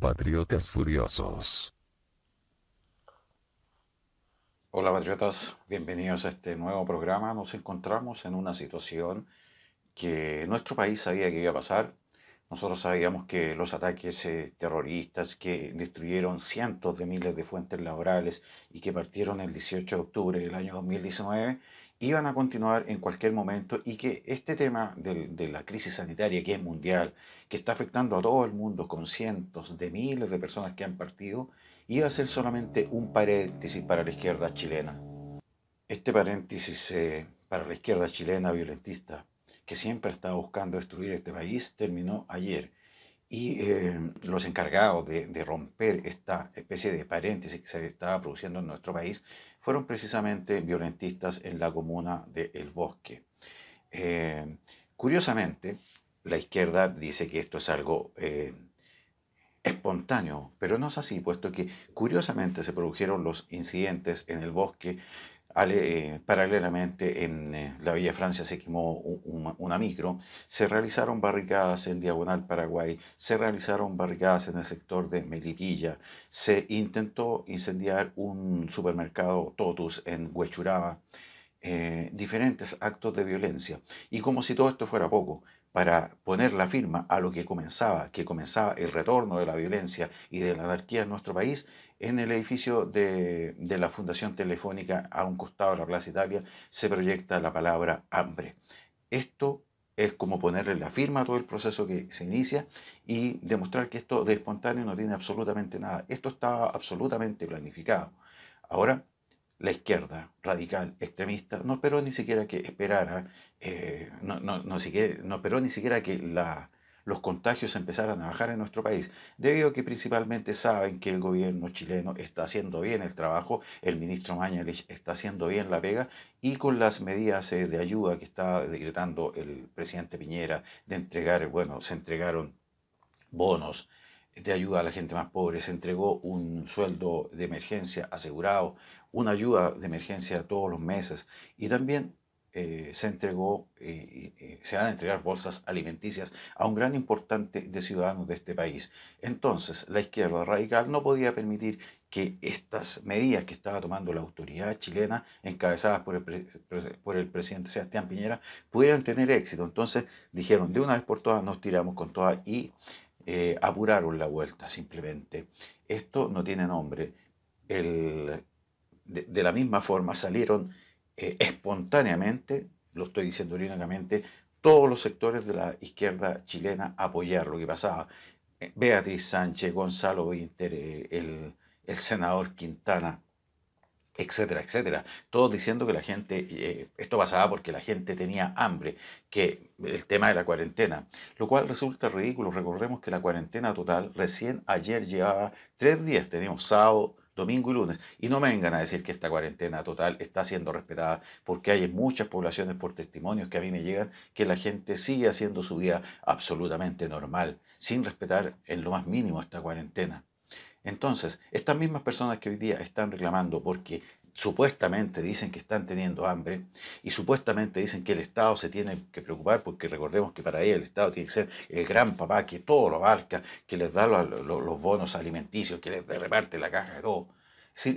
Patriotas Furiosos. Hola patriotas, bienvenidos a este nuevo programa. Nos encontramos en una situación que nuestro país sabía que iba a pasar nosotros sabíamos que los ataques eh, terroristas que destruyeron cientos de miles de fuentes laborales y que partieron el 18 de octubre del año 2019 iban a continuar en cualquier momento y que este tema de, de, la crisis sanitaria que es mundial, que está afectando a todo el mundo con cientos de miles de personas que han partido, iba a ser solamente un paréntesis para la izquierda chilena. Este paréntesis eh, para la izquierda chilena violentista que siempre estaba buscando destruir este país, terminó ayer. Y eh, los encargados de, romper esta especie de paréntesis que se estaba produciendo en nuestro país fueron precisamente violentistas en la comuna de El Bosque. Eh, curiosamente, la izquierda dice que esto es algo eh, espontáneo, pero no es así, puesto que curiosamente se produjeron los incidentes en el bosque eh, paralelamente, en eh, la Villa Francia se quemó una micro, se realizaron barricadas en Diagonal Paraguay, se realizaron barricadas en el sector de Melipilla, se intentó incendiar un supermercado Totus en Huechuraba, eh, diferentes actos de violencia. Y como si todo esto fuera poco, para poner la firma a lo que comenzaba, que comenzaba el retorno de la violencia y de la anarquía en nuestro país, en el edificio de, la Fundación Telefónica, a un costado de la Plaza Italia, se proyecta la palabra hambre. Esto es como ponerle la firma a todo el proceso que se inicia y demostrar que esto de espontáneo no tiene absolutamente nada. Esto estaba absolutamente planificado. Ahora, la izquierda radical extremista no esperó ni siquiera que esperara, eh, no, no, no, no esperó ni siquiera que la, los contagios empezaran a bajar en nuestro país, debido a que principalmente saben que el gobierno chileno está haciendo bien el trabajo, el ministro Mañalich está haciendo bien la pega y con las medidas eh, de ayuda que está decretando el presidente Piñera de entregar, bueno, se entregaron bonos, de ayuda a la gente más pobre, se entregó un sueldo de emergencia asegurado, una ayuda de emergencia todos los meses y también eh, se entregó, eh, eh, se van a entregar bolsas alimenticias a un gran importante de ciudadanos de este país. Entonces, la izquierda radical no podía permitir que estas medidas que estaba tomando la autoridad chilena, encabezadas por el, por el presidente Sebastián Piñera, pudieran tener éxito. Entonces dijeron, de una vez por todas nos tiramos con todas y eh, apuraron la vuelta simplemente. Esto no tiene nombre. de, la misma forma salieron eh, espontáneamente, lo estoy diciendo irónicamente, todos los sectores de la izquierda chilena a apoyar lo que pasaba. Eh, Beatriz Sánchez, Gonzalo Inter, el, el senador Quintana, etcétera, etcétera. Todos diciendo que la gente, eh, esto pasaba porque la gente tenía hambre, que el tema de la cuarentena, lo cual resulta ridículo. Recordemos que la cuarentena total recién ayer llevaba tres días, teníamos sábado, domingo y lunes. Y no me vengan a decir que esta cuarentena total está siendo respetada, porque hay muchas poblaciones por testimonios que a mí me llegan que la gente sigue haciendo su vida absolutamente normal, sin respetar en lo más mínimo esta cuarentena. Entonces, estas mismas personas que hoy día están reclamando porque supuestamente dicen que están teniendo hambre y supuestamente dicen que el Estado se tiene que preocupar porque recordemos que para ellos el Estado tiene que ser el gran papá que todo lo abarca, que les da los, bonos alimenticios, que les reparte la caja de todo.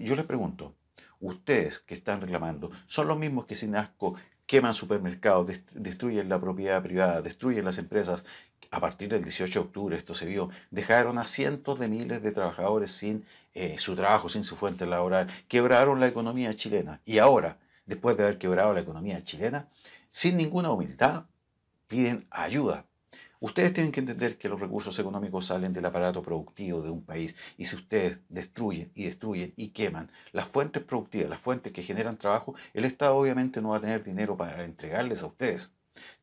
yo les pregunto, ustedes que están reclamando, son los mismos que sin asco queman supermercados, destruyen la propiedad privada, destruyen las empresas a partir del 18 de octubre esto se vio, dejaron a cientos de miles de trabajadores sin eh, su trabajo, sin su fuente laboral, quebraron la economía chilena. Y ahora, después de haber quebrado la economía chilena, sin ninguna humildad, piden ayuda. Ustedes tienen que entender que los recursos económicos salen del aparato productivo de un país y si ustedes destruyen y destruyen y queman las fuentes productivas, las fuentes que generan trabajo, el Estado obviamente no va a tener dinero para entregarles a ustedes.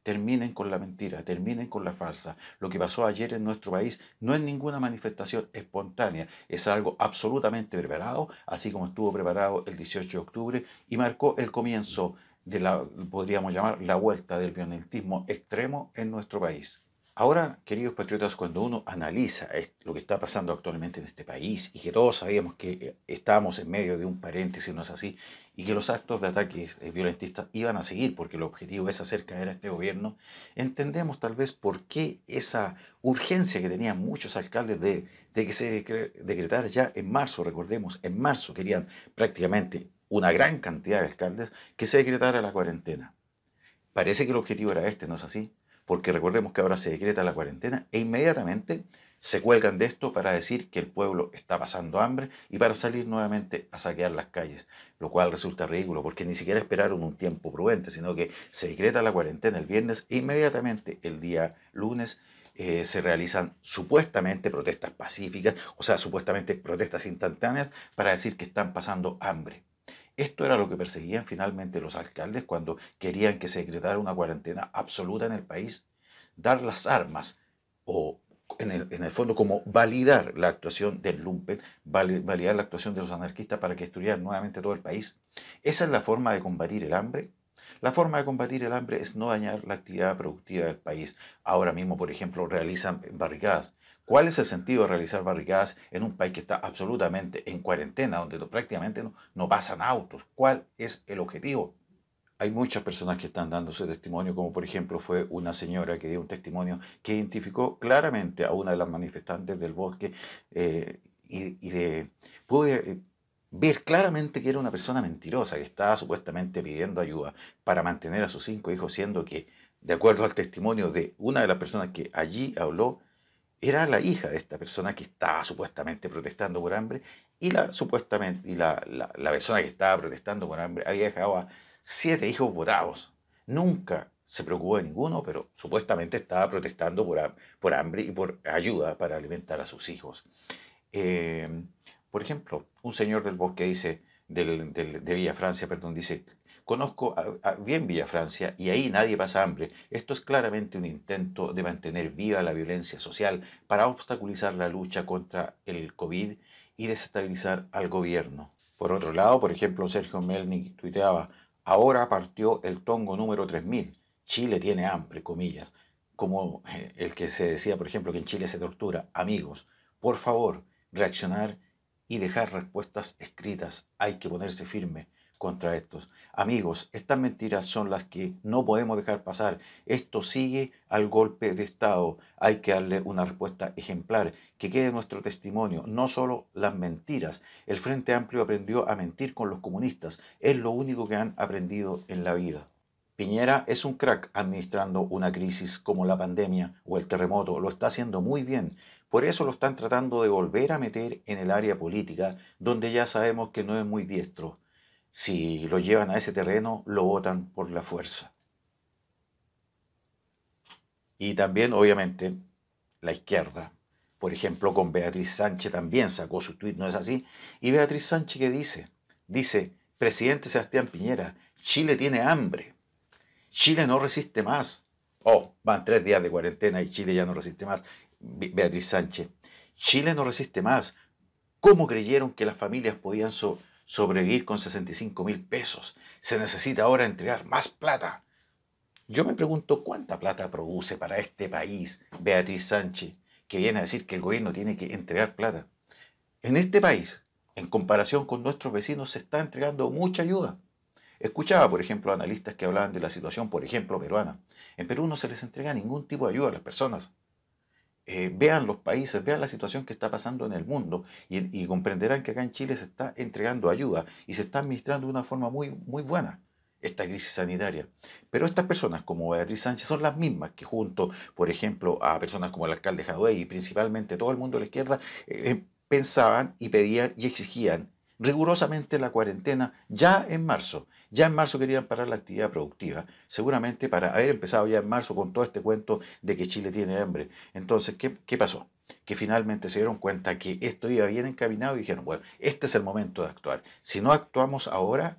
Terminen con la mentira, terminen con la falsa. Lo que pasó ayer en nuestro país no es ninguna manifestación espontánea, es algo absolutamente preparado, así como estuvo preparado el 18 de octubre y marcó el comienzo de la, podríamos llamar, la vuelta del violentismo extremo en nuestro país. Ahora, queridos patriotas, cuando uno analiza lo que está pasando actualmente en este país y que todos sabíamos que eh, estábamos en medio de un paréntesis, no es así, y que los actos de ataques eh, violentistas iban a seguir porque el objetivo es hacer caer a este gobierno, entendemos tal vez por qué esa urgencia que tenían muchos alcaldes de, de que se decretara ya en marzo, recordemos, en marzo querían prácticamente una gran cantidad de alcaldes que se decretara la cuarentena. Parece que el objetivo era este, ¿no es así? porque recordemos que ahora se decreta la cuarentena e inmediatamente se cuelgan de esto para decir que el pueblo está pasando hambre y para salir nuevamente a saquear las calles, lo cual resulta ridículo porque ni siquiera esperaron un tiempo prudente, sino que se decreta la cuarentena el viernes e inmediatamente el día lunes eh, se realizan supuestamente protestas pacíficas, o sea, supuestamente protestas instantáneas para decir que están pasando hambre. Esto era lo que perseguían finalmente los alcaldes cuando querían que se decretara una cuarentena absoluta en el país, dar las armas o en el, fondo como validar la actuación del lumpen, validar la actuación de los anarquistas para que estudiaran nuevamente todo el país. Esa es la forma de combatir el hambre. La forma de combatir el hambre es no dañar la actividad productiva del país. Ahora mismo, por ejemplo, realizan barricadas ¿Cuál es el sentido de realizar barricadas en un país que está absolutamente en cuarentena, donde prácticamente no, pasan autos? ¿Cuál es el objetivo? Hay muchas personas que están dando su testimonio, como por ejemplo fue una señora que dio un testimonio que identificó claramente a una de las manifestantes del bosque eh, y, y, de, pude eh, ver claramente que era una persona mentirosa, que estaba supuestamente pidiendo ayuda para mantener a sus cinco hijos, siendo que, de acuerdo al testimonio de una de las personas que allí habló, era la hija de esta persona que estaba supuestamente protestando por hambre y la supuestamente y la, persona que estaba protestando por hambre había dejado a siete hijos votados. Nunca se preocupó de ninguno, pero supuestamente estaba protestando por, por hambre y por ayuda para alimentar a sus hijos. Eh, por ejemplo, un señor del bosque dice, de Villa Francia, perdón, dice, Conozco bien Villa Francia y ahí nadie pasa hambre. Esto es claramente un intento de mantener viva la violencia social para obstaculizar la lucha contra el COVID y desestabilizar al gobierno. Por otro lado, por ejemplo, Sergio Melnik tuiteaba, ahora partió el tongo número 3000. Chile tiene hambre, comillas. Como eh, el que se decía, por ejemplo, que en Chile se tortura. Amigos, por favor, reaccionar y dejar respuestas escritas. Hay que ponerse firme contra estos. Amigos, estas mentiras son las que no podemos dejar pasar. Esto sigue al golpe de Estado. Hay que darle una respuesta ejemplar. Que quede nuestro testimonio, no solo las mentiras. El Frente Amplio aprendió a mentir con los comunistas. Es lo único que han aprendido en la vida. Piñera es un crack administrando una crisis como la pandemia o el terremoto. Lo está haciendo muy bien. Por eso lo están tratando de volver a meter en el área política, donde ya sabemos que no es muy diestro si lo llevan a ese terreno, lo votan por la fuerza. Y también, obviamente, la izquierda. Por ejemplo, con Beatriz Sánchez también sacó su tuit, ¿no es así? Y Beatriz Sánchez, ¿qué dice? Dice, presidente Sebastián Piñera, Chile tiene hambre. Chile no resiste más. Oh, van tres días de cuarentena y Chile ya no resiste más. Beatriz Sánchez, Chile no resiste más. ¿Cómo creyeron que las familias podían sobrevivir con 65 mil pesos. Se necesita ahora entregar más plata. Yo me pregunto cuánta plata produce para este país Beatriz Sánchez, que viene a decir que el gobierno tiene que entregar plata. En este país, en comparación con nuestros vecinos, se está entregando mucha ayuda. Escuchaba, por ejemplo, analistas que hablaban de la situación, por ejemplo, peruana. En Perú no se les entrega ningún tipo de ayuda a las personas. Eh, vean los países, vean la situación que está pasando en el mundo y, comprenderán que acá en Chile se está entregando ayuda y se está administrando de una forma muy, muy buena esta crisis sanitaria. Pero estas personas como Beatriz Sánchez son las mismas que junto, por ejemplo, a personas como el alcalde Jaduey y principalmente todo el mundo de la izquierda, eh, eh, pensaban y pedían y exigían rigurosamente la cuarentena ya en marzo. Ya en marzo querían parar la actividad productiva, seguramente para haber empezado ya en marzo con todo este cuento de que Chile tiene hambre. Entonces, ¿qué, pasó? Que finalmente se dieron cuenta que esto iba bien encaminado y dijeron, bueno, este es el momento de actuar. Si no actuamos ahora,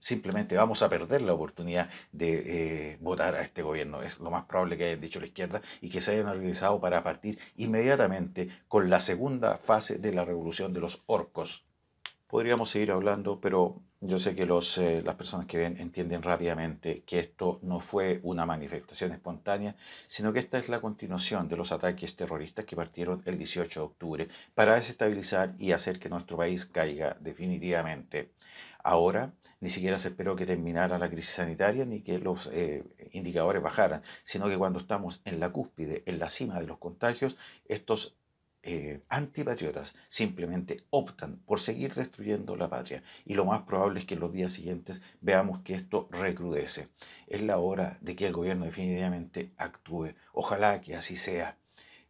simplemente vamos a perder la oportunidad de eh, votar a este gobierno. Es lo más probable que hayan dicho la izquierda y que se hayan organizado para partir inmediatamente con la segunda fase de la revolución de los orcos. Podríamos seguir hablando, pero yo sé que los, eh, las personas que ven entienden rápidamente que esto no fue una manifestación espontánea, sino que esta es la continuación de los ataques terroristas que partieron el 18 de octubre para desestabilizar y hacer que nuestro país caiga definitivamente. Ahora ni siquiera se esperó que terminara la crisis sanitaria ni que los eh, indicadores bajaran, sino que cuando estamos en la cúspide, en la cima de los contagios, estos eh, antipatriotas simplemente optan por seguir destruyendo la patria y lo más probable es que los días siguientes veamos que esto recrudece. Es la hora de que el gobierno definitivamente actúe. Ojalá que así sea.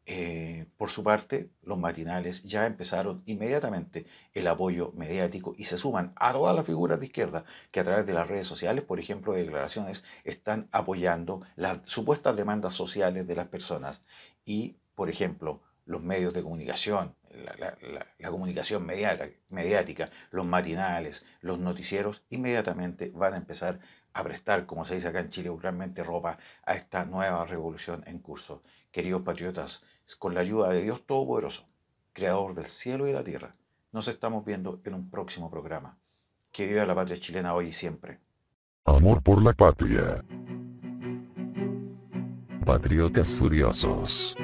Eh, por su parte, los matinales ya empezaron inmediatamente el apoyo mediático y se suman a todas las figuras de izquierda que a través de las redes sociales, por ejemplo, declaraciones, están apoyando las supuestas demandas sociales de las personas. Y, por ejemplo, los medios de comunicación, la, comunicación mediática, los matinales, los noticieros, inmediatamente van a empezar a prestar, como se dice acá en Chile realmente ropa a esta nueva revolución en curso. Queridos patriotas, con la ayuda de Dios Todopoderoso, Creador del cielo y la tierra, nos estamos viendo en un próximo programa. Que viva la patria chilena hoy y siempre. Amor por la patria. Patriotas furiosos.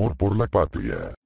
amor por la patria.